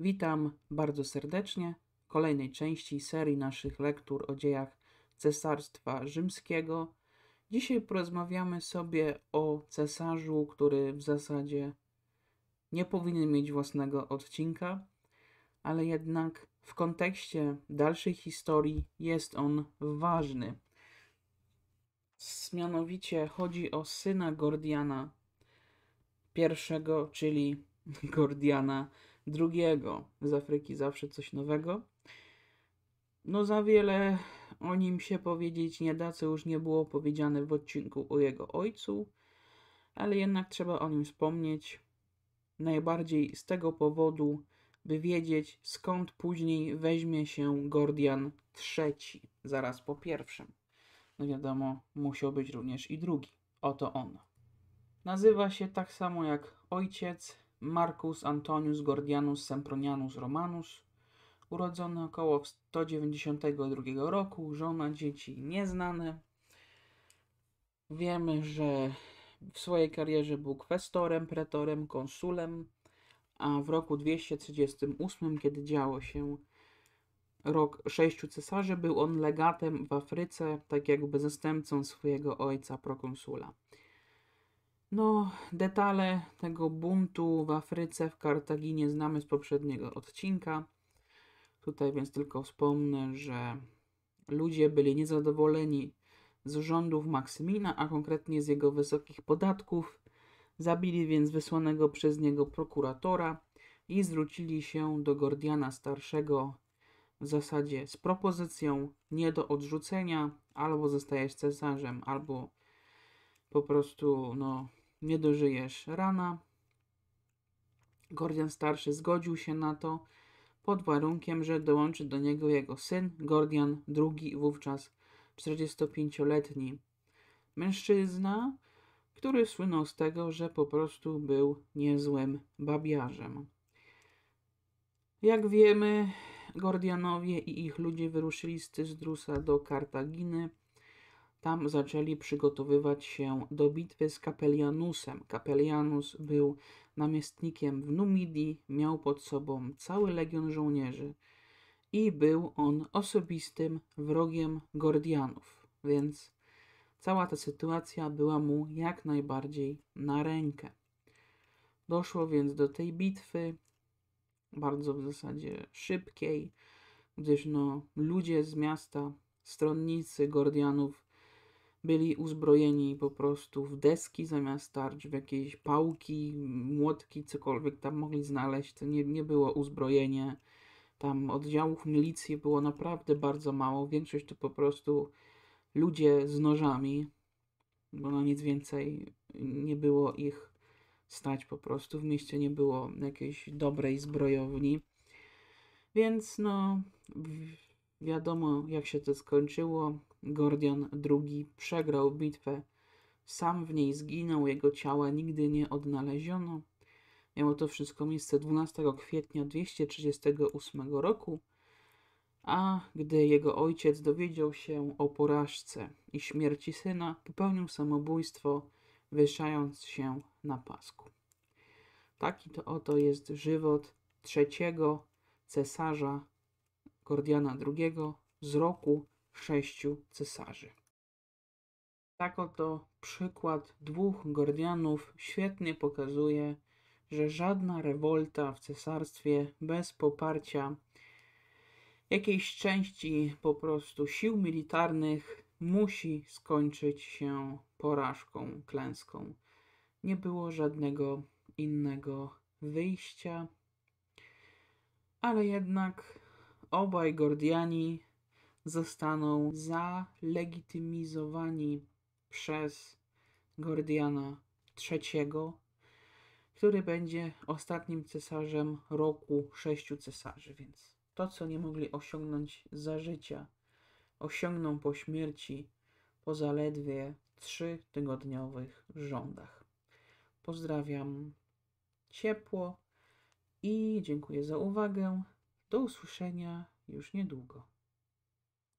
Witam bardzo serdecznie w kolejnej części serii naszych lektur o dziejach Cesarstwa Rzymskiego. Dzisiaj porozmawiamy sobie o cesarzu, który w zasadzie nie powinien mieć własnego odcinka, ale jednak w kontekście dalszej historii jest on ważny. Mianowicie chodzi o syna Gordiana I, czyli Gordiana drugiego z Afryki zawsze coś nowego. No za wiele o nim się powiedzieć nie da, co już nie było powiedziane w odcinku o jego ojcu, ale jednak trzeba o nim wspomnieć. Najbardziej z tego powodu, by wiedzieć skąd później weźmie się Gordian III, zaraz po pierwszym. No wiadomo, musiał być również i drugi. Oto on. Nazywa się tak samo jak ojciec, Marcus Antonius Gordianus Sempronianus Romanus, urodzony około 192 roku, żona dzieci nieznane. Wiemy, że w swojej karierze był kwestorem, pretorem, konsulem, a w roku 238, kiedy działo się rok sześciu cesarzy, był on legatem w Afryce, tak jakby zastępcą swojego ojca prokonsula. No, detale tego buntu w Afryce, w Kartaginie znamy z poprzedniego odcinka. Tutaj więc tylko wspomnę, że ludzie byli niezadowoleni z rządów Maksymina, a konkretnie z jego wysokich podatków. Zabili więc wysłanego przez niego prokuratora i zwrócili się do Gordiana Starszego w zasadzie z propozycją nie do odrzucenia, albo zostajesz cesarzem, albo po prostu no, nie dożyjesz rana. Gordian starszy zgodził się na to pod warunkiem, że dołączy do niego jego syn, Gordian II, wówczas 45-letni. Mężczyzna, który słynął z tego, że po prostu był niezłym babiarzem. Jak wiemy, Gordianowie i ich ludzie wyruszyli z Tyzdrusa do Kartaginy, tam zaczęli przygotowywać się do bitwy z Kapelianusem. Kapelianus był namiestnikiem w Numidii, miał pod sobą cały legion żołnierzy i był on osobistym wrogiem Gordianów, więc cała ta sytuacja była mu jak najbardziej na rękę. Doszło więc do tej bitwy, bardzo w zasadzie szybkiej, gdyż no, ludzie z miasta, stronnicy Gordianów, byli uzbrojeni po prostu w deski zamiast tarcz, w jakieś pałki, młotki, cokolwiek tam mogli znaleźć. To nie, nie było uzbrojenie. Tam oddziałów milicji było naprawdę bardzo mało. Większość to po prostu ludzie z nożami, bo na nic więcej nie było ich stać po prostu. W mieście nie było jakiejś dobrej zbrojowni. Więc no, wiadomo jak się to skończyło. Gordian II przegrał bitwę. Sam w niej zginął, jego ciała nigdy nie odnaleziono. Miało to wszystko miejsce 12 kwietnia 238 roku, a gdy jego ojciec dowiedział się o porażce i śmierci syna, popełnił samobójstwo, wyszając się na pasku. Taki to oto jest żywot trzeciego cesarza Gordiana II z roku sześciu cesarzy. Tak oto przykład dwóch Gordianów świetnie pokazuje, że żadna rewolta w cesarstwie bez poparcia jakiejś części po prostu sił militarnych musi skończyć się porażką, klęską. Nie było żadnego innego wyjścia, ale jednak obaj Gordiani zostaną zalegitymizowani przez Gordiana III, który będzie ostatnim cesarzem roku sześciu cesarzy, więc to, co nie mogli osiągnąć za życia, osiągną po śmierci po zaledwie trzy tygodniowych rządach. Pozdrawiam ciepło i dziękuję za uwagę. Do usłyszenia już niedługo.